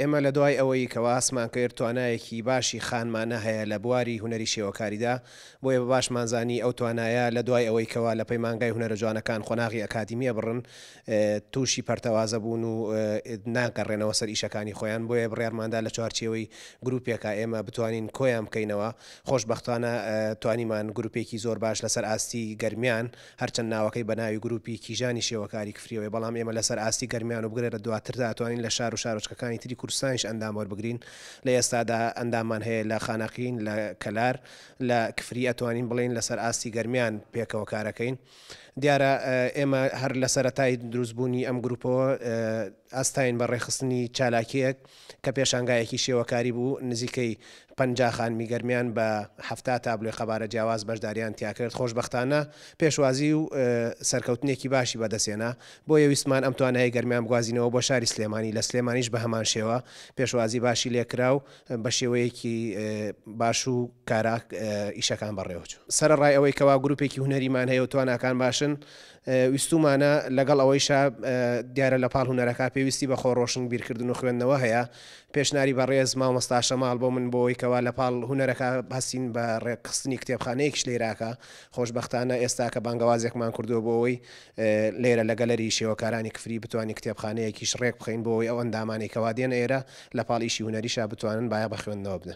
ئێمە لە دوای ئەوەی کەوا ئاسمان کرد توانایەکی باشی خانمانە هەیە لە بواری هوەری شێوەکاریدا بۆیە بە باشمانزانی ئەو توانایە لە دوای ئەوەی کەوا لە پەیمانگای هوەرە جوانەکان خۆناغی ئەکادمیە بڕن تووشی پەرتەوازە بوون و ناگەڕێنەوە سەر ئیشەکانی خۆیان بۆیە بڕێرماندا لە چوارچەوەی گرروپێکە ئێمە بتوانین کۆیان بکەینەوە خۆشببختانە توانیمان گرروپێکی زۆر باش لەسەر ئاستی گررمیان هەرچەند ناوەکەی بەناوی گرروپی کیژانی شێوەکاری کفریەوەی بەڵام ئێمە لەسەر ئاستی گررمیان و بگرێت دواتر داتوانین لە شار و شارۆچکەکانی تری کوردستانیش ئەندامەوە بگرین لە ئێستادا ئەندامان هەیە لە خانەقین لە کەلار لە کفری ئەتوانین بڵین لەسەر ئاستی گەرمیان پێکەوە کارەکەین دیارە ئێمە هەر لە سەرەتای دروستبوونی ئەم گروپەوە ئەستاین بە ڕێخستنی چالاکیەک کە پێشانگایەکی شێوەکاری بوو نزیکەی پنجخان میگەرمیان بەهفتا تابلوێ خەبارە جیاواز بەشداریان تیاکرد خۆشببختانە پێشوازی و سەرکەوتنێکی باشی بەدەسێنا بۆ یەویستمان ئەم توانەیە گەرمیان بگوازینەوە بۆ شاری سلێمانی لە سلێمانیش بە هەمان شێوە پێشوازی باشی لێکرااو بە شێوەیەکی باش و کاراک ئیشەکان بەڕێوەچوو سەر ڕای ئەوەی کەوا گروپێکی هوەریمان هەیە و تواناکان باشن ویستومانە لەگەڵ ئەوەیش دیارە لە پاڵ هوەرەکە پێویستی بەخۆ ڕۆشن بیرکردن و خوێندنەوە هەیە پێشناری بەڕێز ما مەستا شەماڵ بۆ من بۆەوەی کەوا لە پاڵ هوەرەکە هەسین بە ڕێکخستنی کتێبخانەیەکیش لێراکە خۆشببختانە ئێستا کە بانگوازێکمان کردو بۆەوەی لێرە لەگەلەری شێوەکارانی کفری بتوانانی کتێبخانەیەکیش ڕێک بخین بۆەوەی ئەو ئەندامانێکەوە دێن ئێرە لە پاڵیشی هوەریشا بتوانن باە بە خوێندنەوە بدن.